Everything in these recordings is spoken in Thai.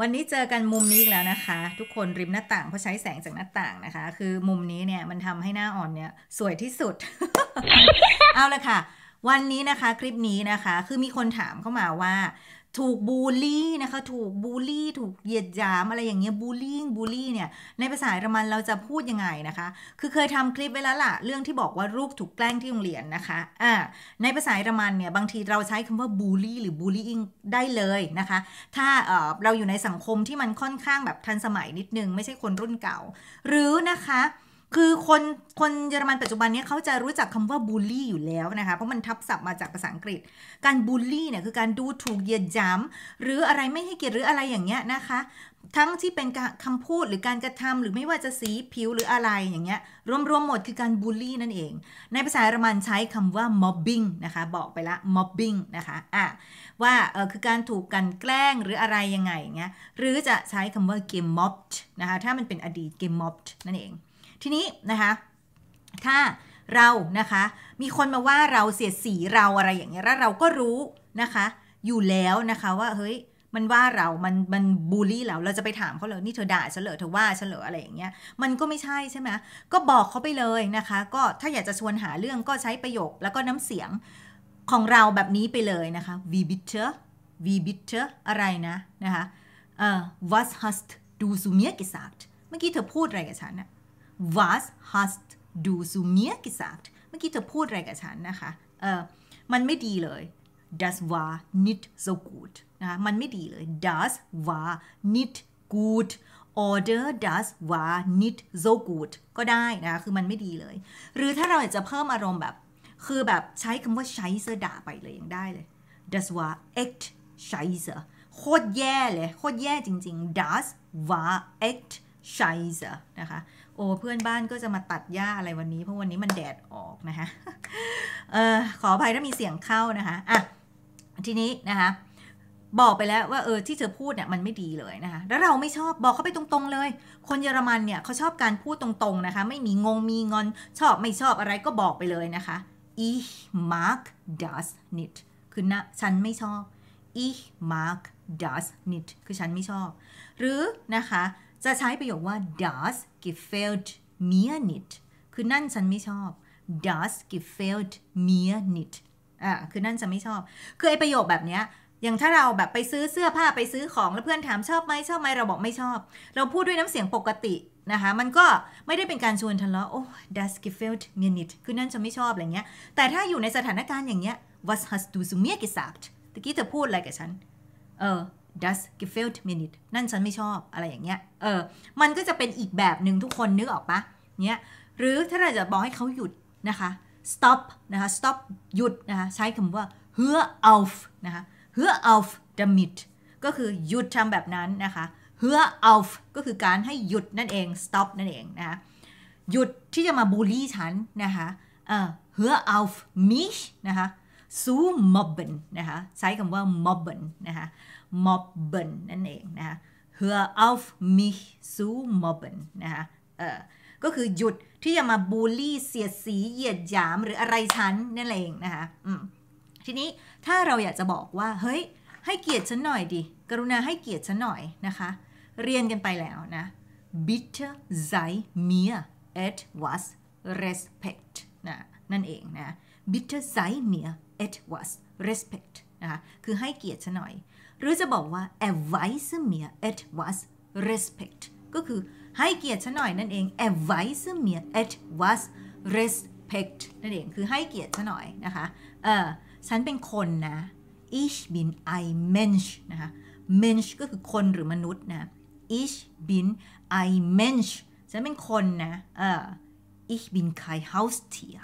วันนี้เจอกันมุมนี้อีกแล้วนะคะ ทุกคนริมหน้าต่างเพราะใช้แสงจากหน้าต่างนะคะ คือมุมนี้เนี่ยมันทำให้หน้าอ่อนเนี่ยสวยที่สุด เอาละค่ะ วันนี้นะคะ คลิปนี้นะคะ คือมีคนถามเข้ามาว่าถูกบูลลี่นะคะ ถูกบูลลี่ถูกเหยียดหยามอะไรอย่างเงี้ยบูลลี่บูลลี่เนี่ย ในภาษาเยอรมันเราจะพูดยังไงนะคะ คือเคยทำคลิปไว้แล้วล่ะเรื่องที่บอกว่าลูกถูกแกล้งที่โรงเรียนนะคะอ่าในภาษาเยอรมันเนี่ยบางทีเราใช้คำว่าบูลลี่หรือบูลลี่อิงได้เลยนะคะ ถ้าเออเราอยู่ในสังคมที่มันค่อนข้างแบบทันสมัยนิดนึงไม่ใช่คนรุ่นเก่า หรือนะคะคือคนคนเยอรมันปัจจุบันนี้เขาจะรู้จักคำว่าบูลลี่อยู่แล้วนะคะ เพราะมันทับศัพท์มาจากภาษาอังกฤษการบูลลี่เนี่ยคือการดูถูกเยียดหยามหรืออะไรไม่ให้เกียรติหรืออะไรอย่างเงี้ยนะคะ ทั้งที่เป็นคำพูดหรือการกระทำหรือไม่ว่าจะสีผิวหรืออะไรอย่างเงี้ยรวมๆหมดคือการบูลลี่นั่นเอง ในภาษาเยอรมันใช้คำว่า mobbing นะคะ บอกไปละ mobbing นะคะอ่ะว่าเออคือการถูกกันแกล้งหรืออะไรยังไงเงี้ยหรือจะใช้คำว่า game mobbed นะคะถ้ามันเป็นอดีต game mobbed นั่นเองทีนี้นะคะ ถ้าเรานะคะ มีคนมาว่าเราเสียดสีเราอะไรอย่างเงี้ย แล้วเราก็รู้นะคะ อยู่แล้วนะคะว่า เฮ้ย มันว่าเรา มัน มันบูลลี่เราเราจะไปถามเขาเลยนี่เธอด่าฉันเหรอเธอว่าฉันเหรออะไรอย่างเงี้ย มันก็ไม่ใช่ใช่ไหมก็บอกเขาไปเลยนะคะ ก็ถ้าอยากจะชวนหาเรื่องก็ใช้ประโยคแล้วก็น้ำเสียงของเราแบบนี้ไปเลยนะคะ wie bitte wie bitte อะไรนะ นะคะเออ was hast du zu mir gesagt เมื่อกี้เธอพูดอะไรกับฉันอะ was hast du zu mir gesagt เมื่อกี้เธอพูดอะไรกับฉันนะคะ เออมันไม่ดีเลย das war nicht so gut นะคะมันไม่ดีเลย das war nicht gut order das war nicht so gut ก็ได้นะคะคือมันไม่ดีเลย หรือถ้าเราอยากจะเพิ่มอารมณ์แบบ คือแบบใช้คำว่าใช้เสด่าไปเลย ยังได้เลย das war echt scheiße โคตรแย่เลย โคตรแย่จริงๆ das war echt scheiße นะคะโอ้เพื่อนบ้านก็จะมาตัดหญ้าอะไรวันนี้ เพราะ วันนี้มันแดดออกนะคะเออขออภัยถ้ามีเสียงเข้านะคะอ่ะทีนี้นะคะ บอกไปแล้วว่าเออที่เธอพูดเนี่ยมันไม่ดีเลยนะคะแล้วเราไม่ชอบบอกเขาไปตรงๆ เลย คนเยอรมันเนี่ยเขาชอบการพูดตรงๆนะคะไม่มีงงมีงอนชอบไม่ชอบอะไรก็บอกไปเลยนะคะ ich mag das nicht คือนะฉันไม่ชอบ ich mag das nicht คือฉันไม่ชอบ หรือนะคะจะใช้ประโยคว่า d o e s gefällt mir nicht คือนั่นฉันไม่ชอบ d o e s gefällt mir nicht อ่า คือนั่นฉันไม่ชอบ คือไอประโยคแบบเนี้ย อย่างถ้าเราแบบไปซื้อเสื้อผ้าไปซื้อของแล้วเพื่อนถามชอบไหมชอบไหมเราบอกไม่ชอบ เราพูดด้วยน้ำเสียงปกตินะคะมันก็ไม่ได้เป็นการชวนทะเลาะโอ้ das gefällt mir nicht คือนั่นฉันไม่ชอบอะไรเงี้ย แต่ถ้าอยู่ในสถานการณ์อย่างเงี้ย was hast du zu mir gesagt ตะกี้เธอพูดอะไรกับฉัน เออ d o e s g e f i l l t m i n u t e นั่นฉันไม่ชอบอะไรอย่างเงี้ย เออ มันก็จะเป็นอีกแบบหนึ่งทุกคนนึกออกปะเนี้ย หรือถ้าเราจะบอกให้เขาหยุดนะคะ stop นะคะ stop หยุดนะคะ ใช้คำว่า hör auf นะคะ hör auf damit ก็คือหยุดทำแบบนั้นนะคะ hör auf ก็คือการให้หยุดนั่นเอง stop นั่นเองนะคะ หยุดที่จะมาบูลลี่ฉันนะคะเออ hör auf mich นะคะซูมอบเบินนะคะใช้คำว่ามอบเบินนะคะมอบเบินนั่นเองนะคะเ ö ื auf mich zu mobben นะคะเออก็คือหยุดที่จะมาบูลลี่เสียดสีเหยียดหยามหรืออะไรฉัน นั่นเองนะคะทีนี้ถ้าเราอยากจะบอกว่า เฮ้ย ให้เกียรติฉันหน่อยดิ กรุณาให้เกียรติฉันหน่อย นะคะ เรียนกันไปแล้วนะ bitte sei mir etwas r e s p e k t นะนั่นเองนะ bitte sei mir i t w a s respect นะคะคือให้เกียรติฉันหน่อย หรือจะบอกว่า a d v i s e m i t w a s respect ก็คือให้เกียรติฉันหน่อย นั่นเอง a d v i s e m i t w a s respect นั่นเองคือให้เกียรติฉันหน่อยนะคะเออฉันเป็นคนนะ ich bin ein Mensch นะคะ Mensch ก็คือคนหรือมนุษย์นะ ich bin ein Mensch ฉันเป็นคนนะเออ ich bin kein Haustier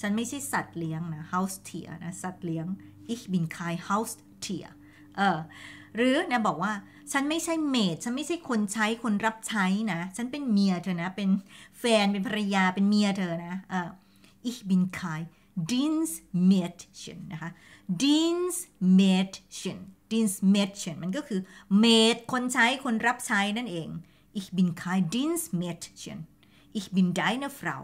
ฉันไม่ใช่สัตว์เลี้ยงนะ h o u s e t i e r นะสัตว์เลี้ยง Ich bin kein h o u s e t i e r เออหรือนะบอกว่าฉันไม่ใช่เมด ฉันไม่ใช่คนใช้คนรับใช้นะ ฉันเป็นเมียเธอนะเป็นแฟนเป็นภรรยาเป็นเมียเธอนะเออ Ich bin kein Dienstmädchen นะคะ Dienstmädchen Dienstmädchen มันก็คือเมดคนใช้คนรับใช้นั่นเอง Ich bin kein Dienstmädchen Ich bin deine Frau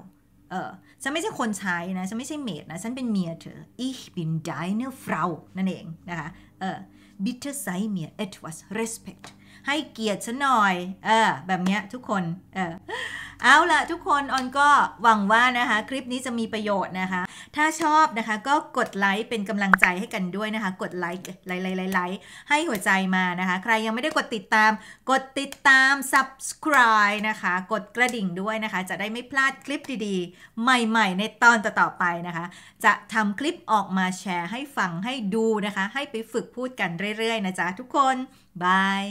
เออฉันไม่ใช่คนใช้นะฉันไม่ใช่เมดนะ ฉันเป็นเมียเธอ ich bin deine Frau นั่นเองนะคะ เออ bitte sei mir etwas Respekt ให้เกียรติฉันหน่อย เออ แบบเนี้ยทุกคน เออเอาละทุกคนออนก็หวังว่านะคะคลิปนี้จะมีประโยชน์นะคะ ถ้าชอบนะคะก็กดไลค์เป็นกำลังใจให้กันด้วยนะคะ กดไลค์ไลค์ไลค์ไลค์ให้หัวใจมานะคะ ใครยังไม่ได้กดติดตาม กดติดตาม subscribe นะคะ กดกระดิ่งด้วยนะคะ จะได้ไม่พลาดคลิปดีๆใหม่ๆในตอนต่อๆไปนะคะ จะทำคลิปออกมาแชร์ให้ฟัง ให้ดูนะคะ ให้ไปฝึกพูดกันเรื่อยๆนะจ๊ะทุกคนบาย